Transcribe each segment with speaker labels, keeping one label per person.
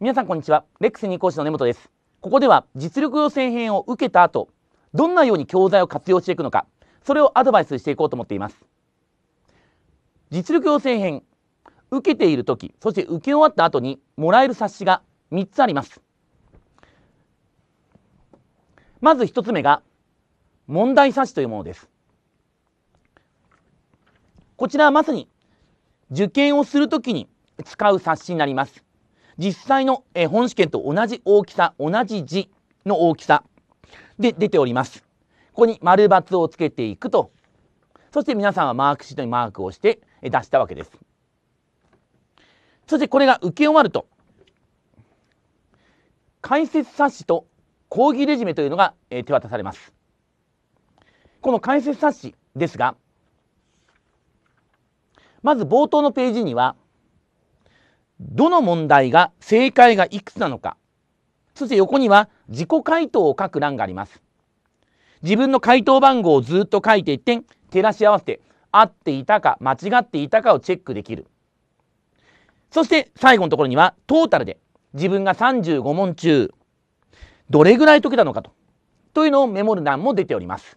Speaker 1: 皆さんこんにちは。レックス2講師の根本です。ここでは実力予選編を受けた後、どんなように教材を活用していくのか、それをアドバイスしていこうと思っています。実力予選編、受けている時、そして受け終わった後にもらえる冊子が3つあります。まず1つ目が、問題冊子というものです。こちらはまさに受験をするときに使う冊子になります。実際の、本試験と同じ大きさ、同じ字の大きさで出ております。ここに丸×をつけていくと、そして皆さんはマークシートにマークをして出したわけです。そしてこれが受け終わると、解説冊子と講義レジュメというのが、手渡されます。この解説冊子ですが、まず冒頭のページには、どの問題が正解がいくつなのかそして横には自己回答を書く欄があります自分の回答番号をずっと書いてって照らし合わせて合っていたか間違っていたかをチェックできるそして最後のところにはトータルで自分が35問中どれぐらい解けたのかとというのをメモる欄も出ております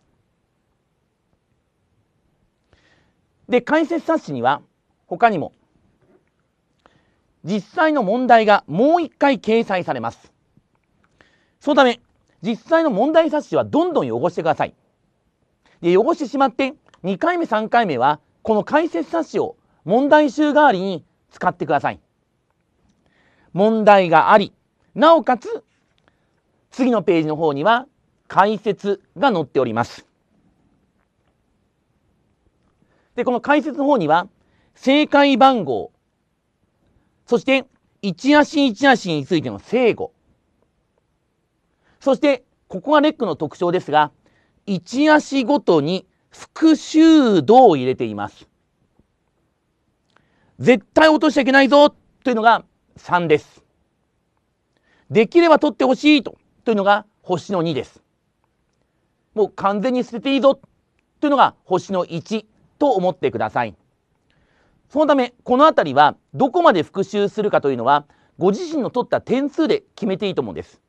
Speaker 1: で解説冊子には他にも実際の問題がもう一回掲載されます。そのため、実際の問題冊子はどんどん汚してください。で、汚してしまって、2回目、3回目は、この解説冊子を問題集代わりに使ってください。問題があり、なおかつ、次のページの方には解説が載っております。で、この解説の方には、正解番号、そして、一足一足についての正語。そして、ここがレックの特徴ですが、一足ごとに復習度を入れています。絶対落としちゃいけないぞというのが3です。できれば取ってほしいとというのが星の2です。もう完全に捨てていいぞというのが星の1と思ってください。そのため、この辺りはどこまで復習するかというのは、ご自身の取った点数で決めていいと思うんです。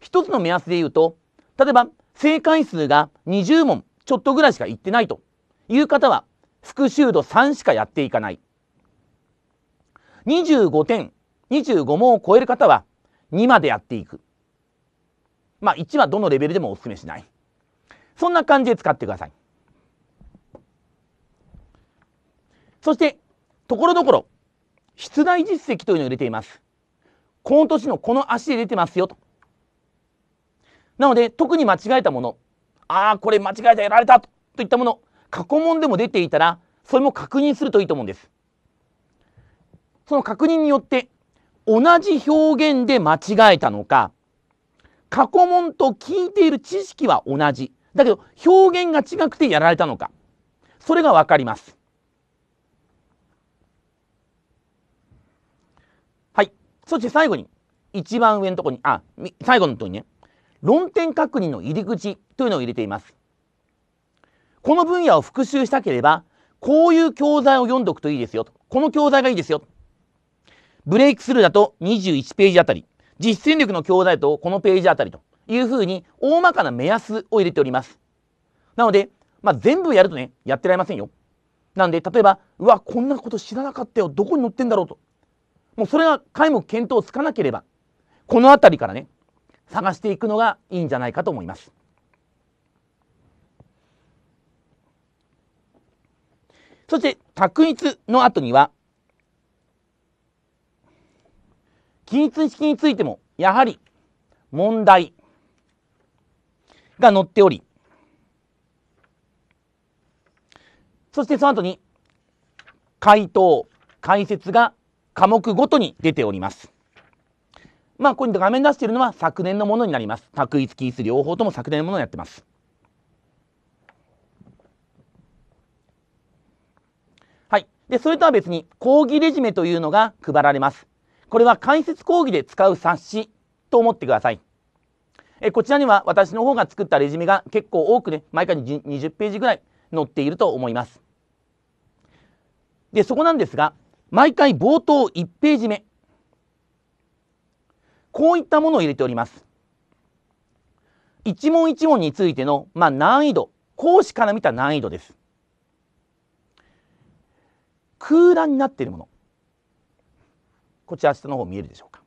Speaker 1: 一つの目安で言うと、例えば正解数が20問ちょっとぐらいしかいってないという方は、復習度3しかやっていかない。25点、25問を超える方は2までやっていく。まあ1はどのレベルでもお勧めしない。そんな感じで使ってください。そして、ところどころ、出題実績というのを入れています。この年のこの足で出てますよと。なので、特に間違えたもの、ああ、これ間違えた、やられたといったもの、過去問でも出ていたら、それも確認するといいと思うんです。その確認によって、同じ表現で間違えたのか、過去問と聞いている知識は同じ。だけど、表現が違くてやられたのか。それがわかります。そして最後に一番上のとこにあ最後のとこにね論点確認の入り口というのを入れていますこの分野を復習したければこういう教材を読んどくといいですよとこの教材がいいですよブレイクスルーだと21ページあたり実践力の教材とこのページあたりというふうに大まかな目安を入れておりますなので、まあ、全部やるとねやってられませんよなので例えばうわこんなこと知らなかったよどこに載ってんだろうともうそれが皆目見当つかなければ、この辺りからね、探していくのがいいんじゃないかと思います。そして、択一の後には、均一式についても、やはり問題が載っており、そしてその後に、回答、解説が科目ごとに出ております。まあ、こに画面出しているのは昨年のものになります。択一キース両方とも昨年のものをやってます。はい。で、それとは別に、講義レジュメというのが配られます。これは解説講義で使う冊子と思ってください。えこちらには私の方が作ったレジュメが結構多くね、毎回20ページぐらい載っていると思います。で、そこなんですが、毎回冒頭1ページ目こういったものを入れております一問一問についての、まあ、難易度講師から見た難易度です空欄になっているものこちら下の方見えるでしょうか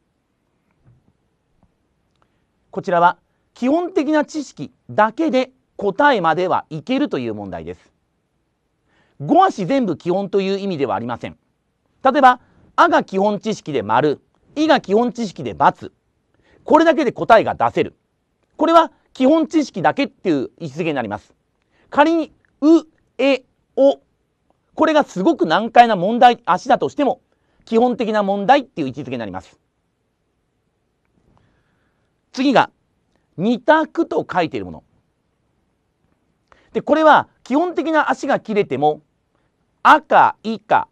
Speaker 1: こちらは基本的な知識だけで答えまではいけるという問題です5足全部基本という意味ではありません例えば、あが基本知識で丸、いが基本知識で×。これだけで答えが出せる。これは基本知識だけっていう位置づけになります。仮に、う、え、お。これがすごく難解な問題、足だとしても、基本的な問題っていう位置づけになります。次が、二択と書いているもの。で、これは基本的な足が切れても、赤、以下、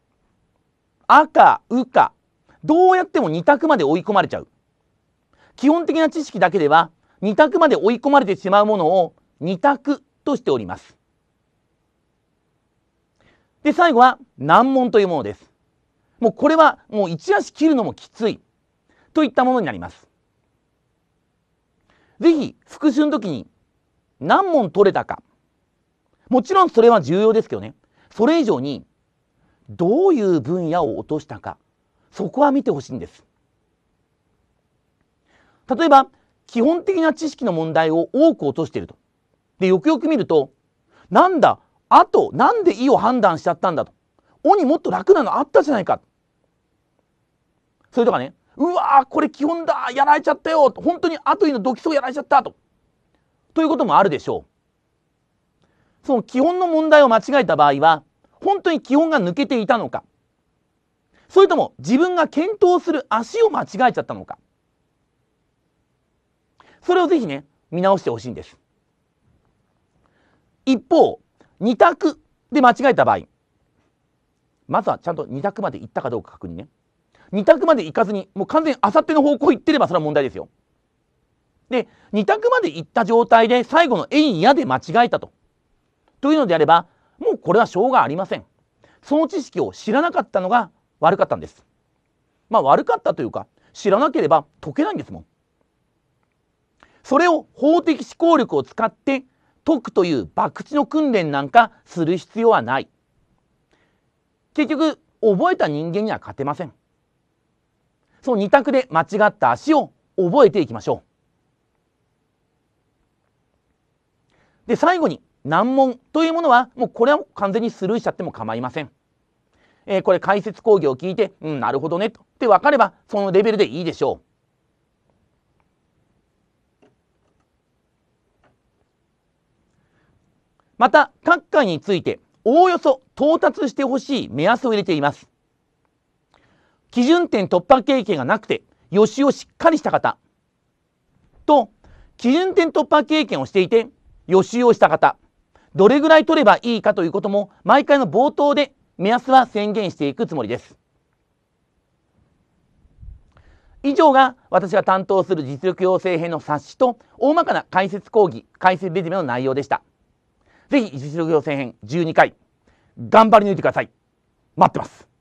Speaker 1: 赤、うか、どうやっても2択まで追い込まれちゃう。基本的な知識だけでは2択まで追い込まれてしまうものを2択としております。で、最後は難問というものです。もうこれはもう一足切るのもきついといったものになります。ぜひ復習の時に何問取れたか。もちろんそれは重要ですけどね。それ以上にどういう分野を落としたかそこは見てほしいんです例えば基本的な知識の問題を多く落としているとでよくよく見るとなんだあとなんで「意を判断しちゃったんだと「お」にもっと楽なのあったじゃないかそれとかねうわこれ基本だやられちゃったよ本当にあと「い」のそうやられちゃったとということもあるでしょうその基本の問題を間違えた場合は本当に基本が抜けていたのかそれとも自分が検討する足を間違えちゃったのかそれをぜひね見直してほしいんです一方2択で間違えた場合まずはちゃんと2択まで行ったかどうか確認ね2択まで行かずにもう完全にあさっての方向行ってればそれは問題ですよで2択まで行った状態で最後の「えいや」で間違えたとというのであればもうこれはしょうがありませんその知識を知らなかったのが悪かったんですまあ悪かったというか知らなければ解けないんですもんそれを法的思考力を使って解くという博打の訓練なんかする必要はない結局覚えた人間には勝てませんその2択で間違った足を覚えていきましょうで最後に難問というものはもうこれは完全にスルーしちゃっても構いません。えー、これ解説講義を聞いて、うん、なるほどねって分かればそのレベルでいいでしょう。また各界についておおよそ到達してほしい目安を入れています基準点突破経験がなくて予習をしっかりした方と基準点突破経験をしていて予習をした方どれぐらい取ればいいかということも毎回の冒頭で目安は宣言していくつもりです。以上が私が担当する実力養成編の冊子と大まかな解説講義、解説レジュメの内容でした。ぜひ実力養成編12回頑張り抜いてください。待ってます。